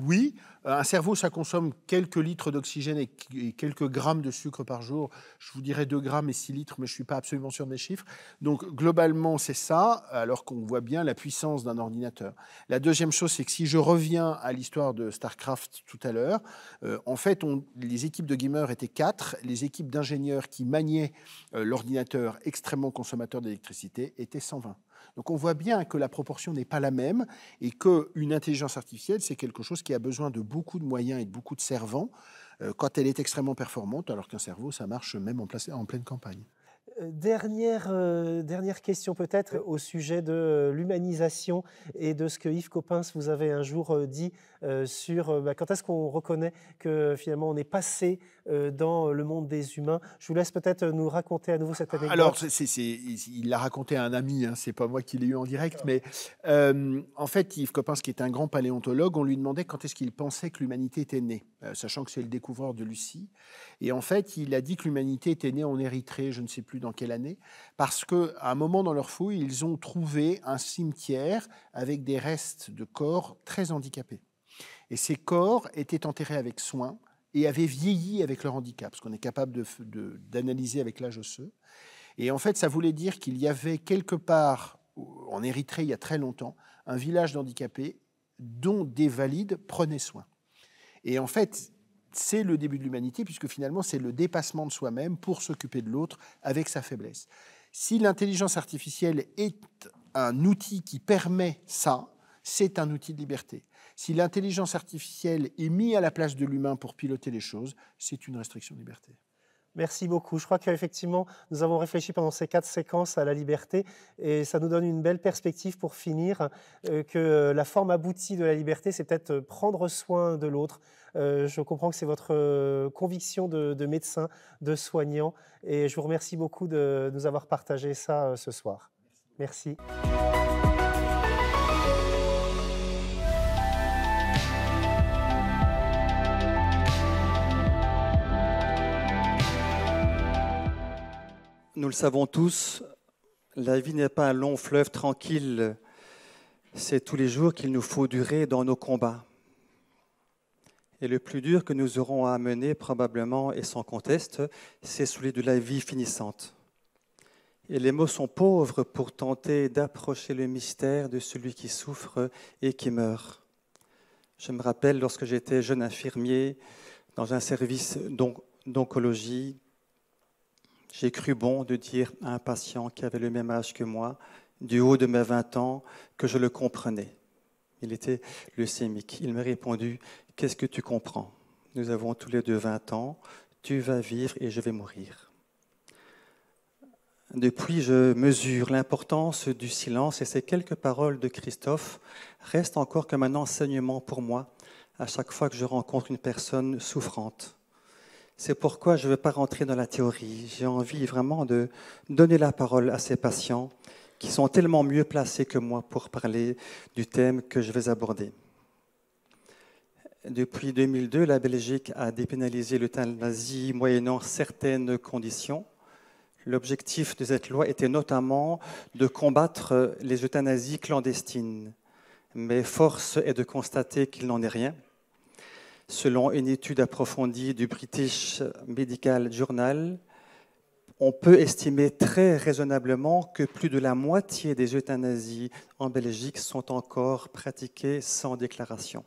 oui, euh, un cerveau, ça consomme quelques litres d'oxygène et, quelques grammes de sucre par jour. Je vous dirais 2 grammes et 6 litres, mais je ne suis pas absolument sûr de mes chiffres. Donc, globalement, c'est ça, alors qu'on voit bien la puissance d'un ordinateur. La deuxième chose, c'est que si je reviens à l'histoire de StarCraft tout à l'heure, en fait, les équipes de gamers étaient 4, Les équipes d'ingénieurs qui maniaient l'ordinateur extrêmement consommateur d'électricité étaient 120. Donc on voit bien que la proportion n'est pas la même et qu'une intelligence artificielle, c'est quelque chose qui a besoin de beaucoup de moyens et de beaucoup de servants euh, quand elle est extrêmement performante, alors qu'un cerveau, ça marche même en, place, en pleine campagne. Euh, dernière, euh, dernière question peut-être au sujet de euh, l'humanisation et de ce que Yves Coppens vous avait un jour dit sur bah, quand est-ce qu'on reconnaît que finalement on est passé dans le monde des humains. Je vous laisse peut-être nous raconter à nouveau cette anecdote. Alors, il l'a raconté à un ami, hein, c'est pas moi qui l'ai eu en direct, mais en fait Yves Coppens, qui est un grand paléontologue, on lui demandait quand est-ce qu'il pensait que l'humanité était née, sachant que c'est le découvreur de Lucie. Et en fait, il a dit que l'humanité était née en Érythrée, je ne sais plus dans quelle année, parce qu'à un moment dans leur fouille, ils ont trouvé un cimetière avec des restes de corps très handicapés. Et ces corps étaient enterrés avec soin et avaient vieilli avec leur handicap, ce qu'on est capable d'analyser avec l'âge osseux. Et en fait, ça voulait dire qu'il y avait quelque part, en Érythrée, il y a très longtemps, un village d'handicapés dont des valides prenaient soin. Et en fait, c'est le début de l'humanité, puisque finalement, c'est le dépassement de soi-même pour s'occuper de l'autre avec sa faiblesse. Si l'intelligence artificielle est un outil qui permet ça, c'est un outil de liberté. Si l'intelligence artificielle est mise à la place de l'humain pour piloter les choses, c'est une restriction de liberté. Merci beaucoup. Je crois qu'effectivement, nous avons réfléchi pendant ces quatre séquences à la liberté et ça nous donne une belle perspective pour finir euh, que la forme aboutie de la liberté, c'est peut-être euh, prendre soin de l'autre. Euh, je comprends que c'est votre conviction de, médecin, de soignant et je vous remercie beaucoup de nous avoir partagé ça ce soir. Merci. nous le savons tous, la vie n'est pas un long fleuve tranquille. C'est tous les jours qu'il nous faut durer dans nos combats. Et le plus dur que nous aurons à mener, probablement et sans conteste, c'est celui de la vie finissante. Et les mots sont pauvres pour tenter d'approcher le mystère de celui qui souffre et qui meurt. Je me rappelle lorsque j'étais jeune infirmier dans un service d'oncologie, j'ai cru bon de dire à un patient qui avait le même âge que moi, du haut de mes 20 ans, que je le comprenais. Il était leucémique. Il m'a répondu Qu'est-ce que tu comprends Nous avons tous les deux 20 ans, tu vas vivre et je vais mourir. Depuis, je mesure l'importance du silence et ces quelques paroles de Christophe restent encore comme un enseignement pour moi à chaque fois que je rencontre une personne souffrante. C'est pourquoi je ne veux pas rentrer dans la théorie. J'ai envie vraiment de donner la parole à ces patients qui sont tellement mieux placés que moi pour parler du thème que je vais aborder. Depuis 2002, la Belgique a dépénalisé l'euthanasie moyennant certaines conditions. L'objectif de cette loi était notamment de combattre les euthanasies clandestines. Mais force est de constater qu'il n'en est rien. Selon une étude approfondie du British Medical Journal, on peut estimer très raisonnablement que plus de la moitié des euthanasies en Belgique sont encore pratiquées sans déclaration.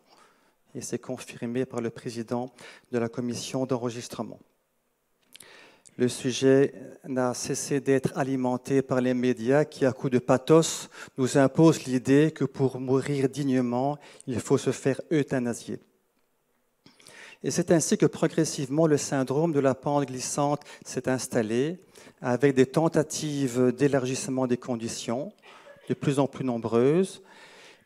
Et c'est confirmé par le président de la commission d'enregistrement. Le sujet n'a cessé d'être alimenté par les médias qui, à coups de pathos, nous imposent l'idée que pour mourir dignement, il faut se faire euthanasier. Et c'est ainsi que progressivement le syndrome de la pente glissante s'est installé, avec des tentatives d'élargissement des conditions de plus en plus nombreuses.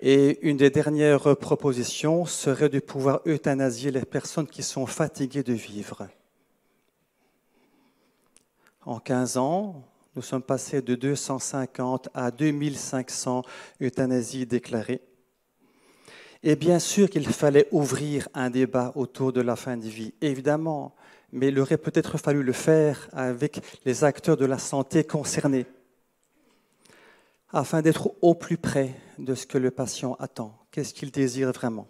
Et une des dernières propositions serait de pouvoir euthanasier les personnes qui sont fatiguées de vivre. En 15 ans, nous sommes passés de 250 à 2500 euthanasies déclarées. Et bien sûr qu'il fallait ouvrir un débat autour de la fin de vie, évidemment, mais il aurait peut-être fallu le faire avec les acteurs de la santé concernés, afin d'être au plus près de ce que le patient attend, qu'est-ce qu'il désire vraiment.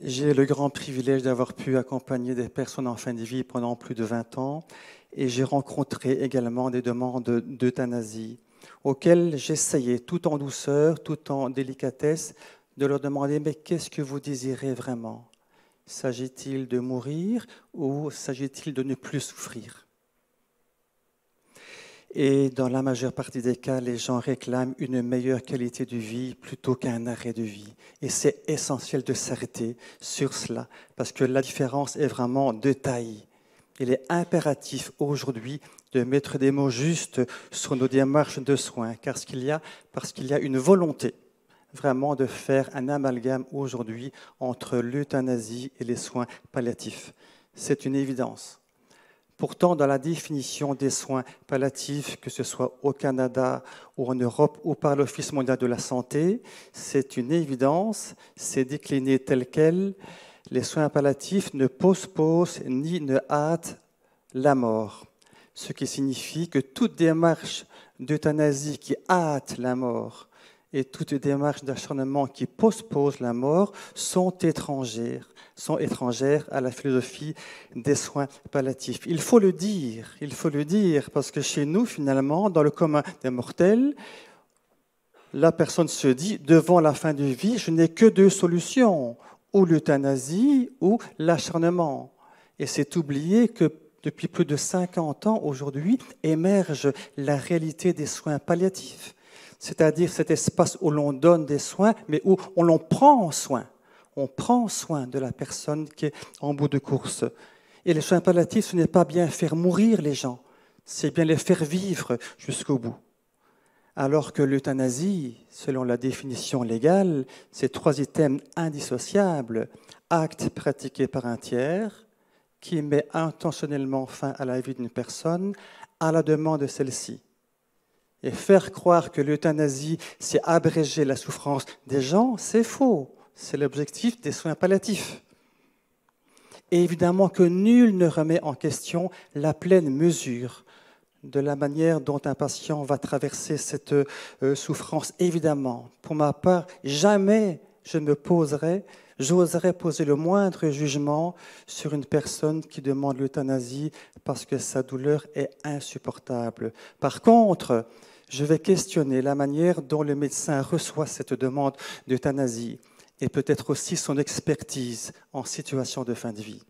J'ai le grand privilège d'avoir pu accompagner des personnes en fin de vie pendant plus de 20 ans et j'ai rencontré également des demandes d'euthanasie auxquels j'essayais tout en douceur, tout en délicatesse, de leur demander mais qu'est-ce que vous désirez vraiment S'agit-il de mourir ou s'agit-il de ne plus souffrir Et dans la majeure partie des cas, les gens réclament une meilleure qualité de vie plutôt qu'un arrêt de vie. Et c'est essentiel de s'arrêter sur cela, parce que la différence est vraiment de taille. Il est impératif aujourd'hui de mettre des mots justes sur nos démarches de soins, parce qu'il y a une volonté vraiment de faire un amalgame aujourd'hui entre l'euthanasie et les soins palliatifs. C'est une évidence. Pourtant, dans la définition des soins palliatifs, que ce soit au Canada ou en Europe ou par l'Office mondial de la santé, c'est une évidence, c'est décliné tel quel. Les soins palliatifs ne postposent ni ne hâtent la mort ce qui signifie que toute démarche d'euthanasie qui hâte la mort et toute démarche d'acharnement qui postpose la mort sont étrangères, sont étrangères à la philosophie des soins palliatifs. Il faut le dire, il faut le dire, parce que chez nous, finalement, dans le commun des mortels, la personne se dit, devant la fin de vie, je n'ai que deux solutions, ou l'euthanasie ou l'acharnement. Et c'est oublié que depuis plus de 50 ans aujourd'hui, émerge la réalité des soins palliatifs, c'est-à-dire cet espace où l'on donne des soins, mais où on l'en prend soin. On prend soin de la personne qui est en bout de course. Et les soins palliatifs, ce n'est pas bien faire mourir les gens, c'est bien les faire vivre jusqu'au bout. Alors que l'euthanasie, selon la définition légale, c'est trois items indissociables. Acte pratiqué par un tiers, qui met intentionnellement fin à la vie d'une personne à la demande de celle-ci. Et faire croire que l'euthanasie, c'est abréger la souffrance des gens, c'est faux. C'est l'objectif des soins palliatifs. Et évidemment que nul ne remet en question la pleine mesure de la manière dont un patient va traverser cette euh, souffrance. Évidemment, pour ma part, jamais je ne me poserai J'oserais poser le moindre jugement sur une personne qui demande l'euthanasie parce que sa douleur est insupportable. Par contre, je vais questionner la manière dont le médecin reçoit cette demande d'euthanasie et peut-être aussi son expertise en situation de fin de vie.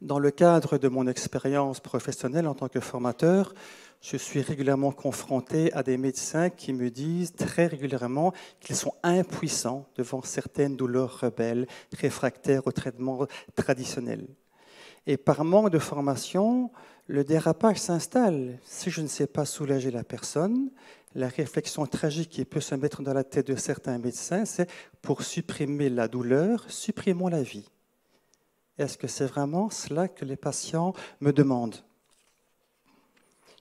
Dans le cadre de mon expérience professionnelle en tant que formateur, je suis régulièrement confronté à des médecins qui me disent très régulièrement qu'ils sont impuissants devant certaines douleurs rebelles, réfractaires au traitement traditionnel. Et par manque de formation, le dérapage s'installe. Si je ne sais pas soulager la personne, la réflexion tragique qui peut se mettre dans la tête de certains médecins, c'est pour supprimer la douleur, supprimons la vie. Est-ce que c'est vraiment cela que les patients me demandent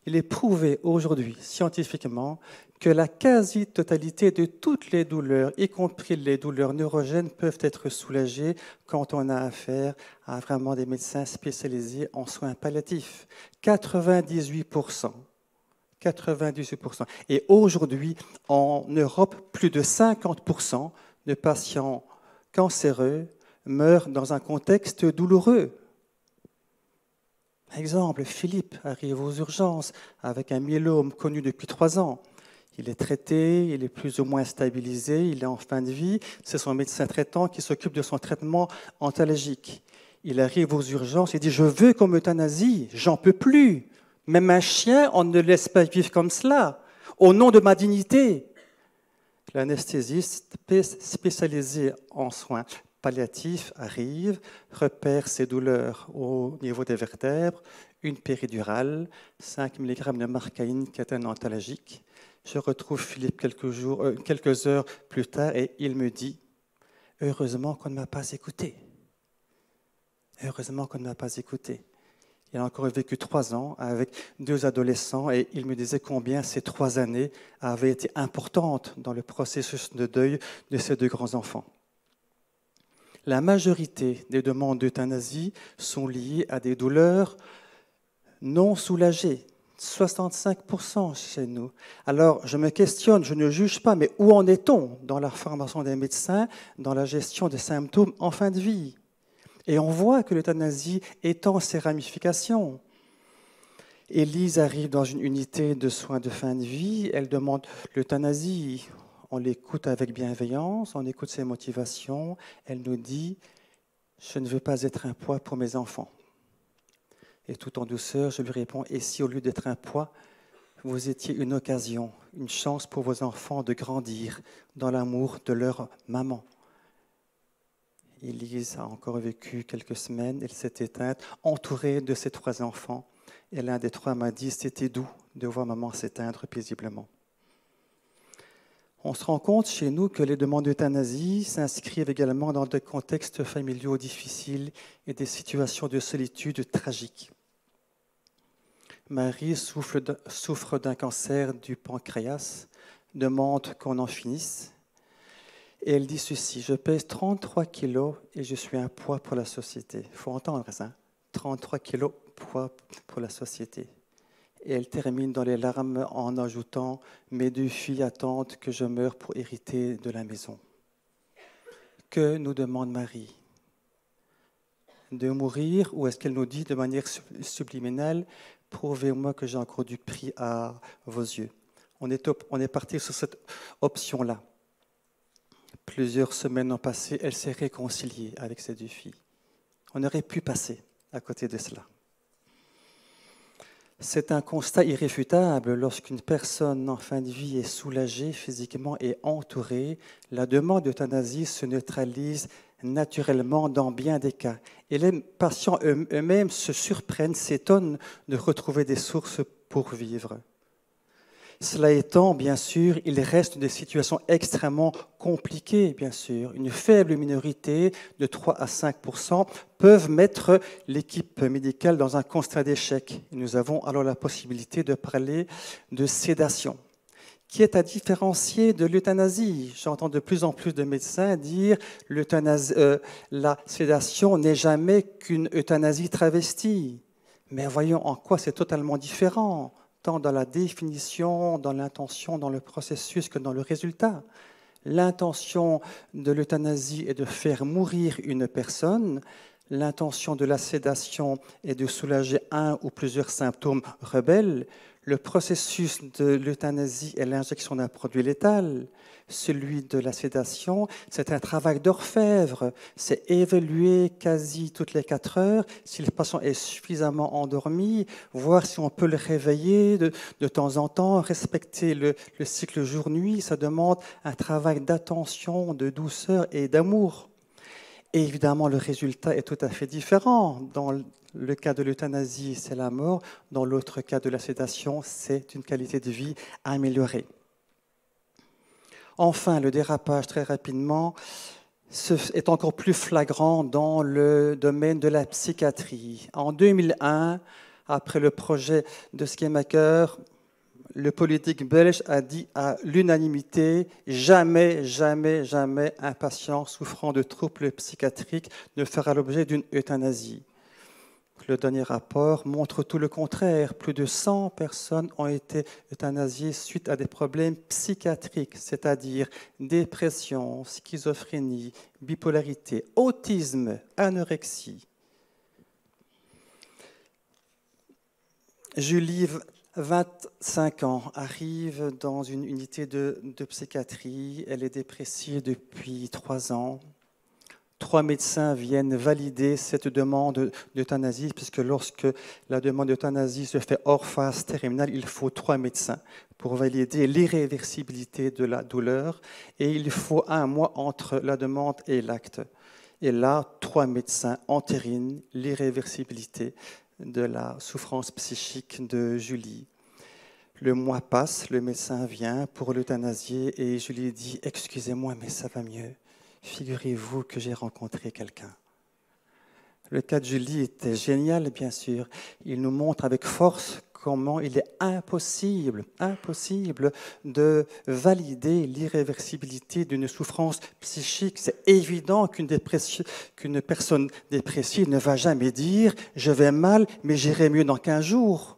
il est prouvé aujourd'hui scientifiquement que la quasi-totalité de toutes les douleurs, y compris les douleurs neurogènes, peuvent être soulagées quand on a affaire à vraiment des médecins spécialisés en soins palliatifs. 98%. 98%. Et aujourd'hui, en Europe, plus de 50% de patients cancéreux meurent dans un contexte douloureux, par exemple, Philippe arrive aux urgences avec un myélome connu depuis trois ans. Il est traité, il est plus ou moins stabilisé, il est en fin de vie. C'est son médecin traitant qui s'occupe de son traitement antalgique. Il arrive aux urgences, et dit Je veux qu'on m'euthanasie, j'en peux plus. Même un chien, on ne laisse pas vivre comme cela, au nom de ma dignité. L'anesthésiste spécialisé en soins palliatif arrive, repère ses douleurs au niveau des vertèbres, une péridurale, 5 mg de marcaïne qui est un antalgique. Je retrouve Philippe quelques, jours, euh, quelques heures plus tard et il me dit Heureusement qu'on ne m'a pas écouté. Heureusement qu'on ne m'a pas écouté. Il a encore vécu trois ans avec deux adolescents et il me disait combien ces trois années avaient été importantes dans le processus de deuil de ces deux grands-enfants. La majorité des demandes d'euthanasie sont liées à des douleurs non soulagées. 65% chez nous. Alors, je me questionne, je ne juge pas, mais où en est-on dans la formation des médecins, dans la gestion des symptômes en fin de vie Et on voit que l'euthanasie étend ses ramifications. Élise arrive dans une unité de soins de fin de vie, elle demande l'euthanasie on l'écoute avec bienveillance, on écoute ses motivations. Elle nous dit Je ne veux pas être un poids pour mes enfants. Et tout en douceur, je lui réponds Et si au lieu d'être un poids, vous étiez une occasion, une chance pour vos enfants de grandir dans l'amour de leur maman Elise a encore vécu quelques semaines, elle s'est éteinte, entourée de ses trois enfants. Et l'un des trois m'a dit C'était doux de voir maman s'éteindre paisiblement on se rend compte chez nous que les demandes d'euthanasie s'inscrivent également dans des contextes familiaux difficiles et des situations de solitude tragiques. Marie souffre d'un cancer du pancréas, demande qu'on en finisse. Et elle dit ceci, je pèse 33 kilos et je suis un poids pour la société. Il faut entendre ça, 33 hein. kilos poids pour la société et elle termine dans les larmes en ajoutant Mes deux filles attendent que je meure pour hériter de la maison. Que nous demande Marie De mourir ou est-ce qu'elle nous dit de manière subliminale Prouvez-moi que j'ai encore du prix à vos yeux. On est, on est parti sur cette option-là. Plusieurs semaines ont passé, elle s'est réconciliée avec ses deux filles. On aurait pu passer à côté de cela. C'est un constat irréfutable. Lorsqu'une personne en fin de vie est soulagée physiquement et entourée, la demande d'euthanasie se neutralise naturellement dans bien des cas. Et les patients eux-mêmes se surprennent, s'étonnent de retrouver des sources pour vivre. Cela étant, bien sûr, il reste des situations extrêmement compliquées, bien sûr. Une faible minorité de 3 à 5 peuvent mettre l'équipe médicale dans un constat d'échec. Nous avons alors la possibilité de parler de sédation qui est à différencier de l'euthanasie. J'entends de plus en plus de médecins dire que euh, la sédation n'est jamais qu'une euthanasie travestie. Mais voyons en quoi c'est totalement différent tant dans la définition, dans l'intention, dans le processus que dans le résultat. L'intention de l'euthanasie est de faire mourir une personne. L'intention de la sédation est de soulager un ou plusieurs symptômes rebelles le processus de l'euthanasie et l'injection d'un produit létal, celui de la sédation, c'est un travail d'orfèvre. C'est évaluer quasi toutes les quatre heures si le patient est suffisamment endormi, voir si on peut le réveiller de, temps en temps, respecter le, cycle jour-nuit. Ça demande un travail d'attention, de douceur et d'amour. Et évidemment, le résultat est tout à fait différent dans, le cas de l'euthanasie, c'est la mort. Dans l'autre cas de la sédation, c'est une qualité de vie améliorée. Enfin, le dérapage, très rapidement, est encore plus flagrant dans le domaine de la psychiatrie. En 2001, après le projet de Schemaker, le politique belge a dit à l'unanimité jamais, jamais, jamais un patient souffrant de troubles psychiatriques ne fera l'objet d'une euthanasie le dernier rapport montre tout le contraire. Plus de 100 personnes ont été euthanasiées suite à des problèmes psychiatriques, c'est-à-dire dépression, schizophrénie, bipolarité, autisme, anorexie. Julie, 25 ans, arrive dans une unité de, psychiatrie. Elle est dépressive depuis 3 ans trois médecins viennent valider cette demande d'euthanasie, puisque lorsque la demande d'euthanasie se fait hors phase terminale, il faut trois médecins pour valider l'irréversibilité de la douleur, et il faut un mois entre la demande et l'acte. Et là, trois médecins entérinent l'irréversibilité de la souffrance psychique de Julie. Le mois passe, le médecin vient pour l'euthanasier et Julie dit Excusez-moi, mais ça va mieux figurez-vous que j'ai rencontré quelqu'un. Le cas de Julie était génial, bien sûr. Il nous montre avec force comment il est impossible, impossible de valider l'irréversibilité d'une souffrance psychique. C'est évident qu'une personne dépressive ne va jamais dire je vais mal, mais j'irai mieux dans 15 jours.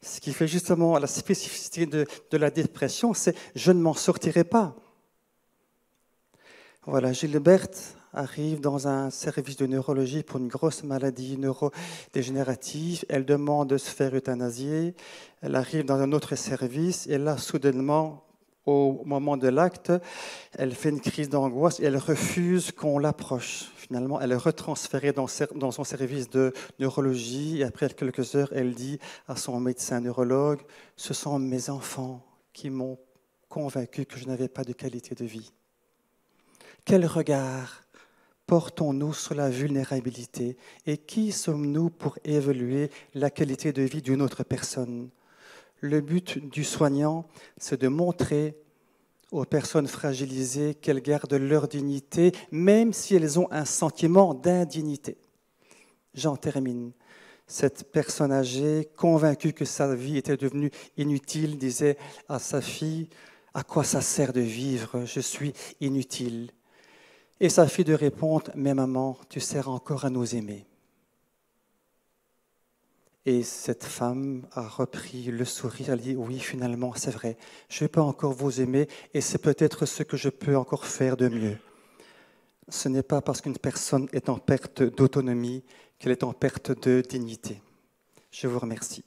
Ce qui fait justement la spécificité de la dépression, c'est je ne m'en sortirai pas. Voilà, Gilbert arrive dans un service de neurologie pour une grosse maladie neurodégénérative. Elle demande de se faire euthanasier. Elle arrive dans un autre service et là, soudainement, au moment de l'acte, elle fait une crise d'angoisse et elle refuse qu'on l'approche. Finalement, elle est retransférée dans son service de neurologie et après quelques heures, elle dit à son médecin neurologue, ce sont mes enfants qui m'ont convaincu que je n'avais pas de qualité de vie. Quel regard portons-nous sur la vulnérabilité et qui sommes-nous pour évaluer la qualité de vie d'une autre personne Le but du soignant, c'est de montrer aux personnes fragilisées qu'elles gardent leur dignité, même si elles ont un sentiment d'indignité. J'en termine. Cette personne âgée, convaincue que sa vie était devenue inutile, disait à sa fille, à quoi ça sert de vivre Je suis inutile. Et sa fille de répondre, mais maman, tu sers encore à nous aimer. Et cette femme a repris le sourire, elle dit, oui, finalement, c'est vrai, je peux encore vous aimer et c'est peut-être ce que je peux encore faire de mieux. Ce n'est pas parce qu'une personne est en perte d'autonomie qu'elle est en perte de dignité. Je vous remercie.